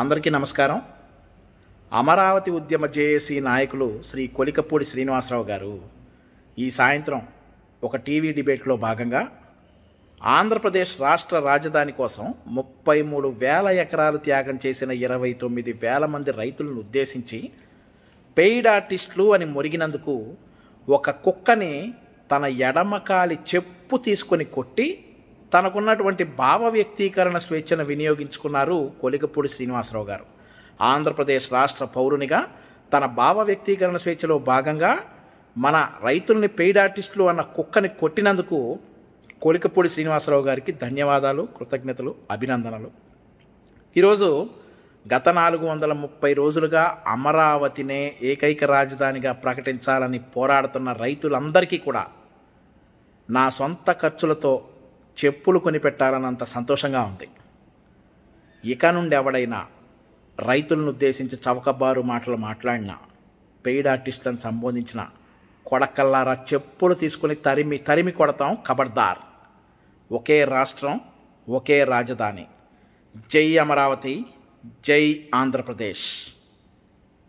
అందరికీ నమస్కారం అమరావతి ఉద్యమ జేఏసీ నాయకులు శ్రీ కొలికపూడి శ్రీనివాసరావు గారు ఈ సాయంత్రం ఒక టీవీ డిబేట్లో భాగంగా ఆంధ్రప్రదేశ్ రాష్ట్ర రాజధాని కోసం ముప్పై మూడు వేల ఎకరాలు త్యాగం చేసిన ఇరవై తొమ్మిది వేల మంది రైతులను ఉద్దేశించి పెయిడ్ ఆర్టిస్టులు అని మురిగినందుకు ఒక కుక్కని తన ఎడమకాలి చెప్పు తీసుకొని కొట్టి తనకున్నటువంటి భావ వ్యక్తీకరణ స్వేచ్ఛను వినియోగించుకున్నారు కొలికపూడి శ్రీనివాసరావు గారు ఆంధ్రప్రదేశ్ రాష్ట్ర పౌరునిగా తన భావ వ్యక్తీకరణ స్వేచ్ఛలో భాగంగా మన రైతుల్ని పెయిడ్ ఆర్టిస్టులు అన్న కుక్కని కొట్టినందుకు కొలికపూడి శ్రీనివాసరావు గారికి ధన్యవాదాలు కృతజ్ఞతలు అభినందనలు ఈరోజు గత నాలుగు వందల ముప్పై రోజులుగా అమరావతినే ఏకైక రాజధానిగా ప్రకటించాలని పోరాడుతున్న రైతులందరికీ కూడా నా సొంత ఖర్చులతో చెప్పులు కొనిపెట్టాలన్నంత సంతోషంగా ఉంది ఇక నుండి ఎవడైనా రైతులను ఉద్దేశించి చవకబారు మాటలు మాట్లాడినా పెయిడ్ ఆర్టిస్టులను సంబోధించిన కొడకల్లారా చెప్పులు తీసుకుని తరిమి తరిమి కొడతాం కబడ్దార్ ఒకే రాష్ట్రం ఒకే రాజధాని జై అమరావతి జై ఆంధ్రప్రదేశ్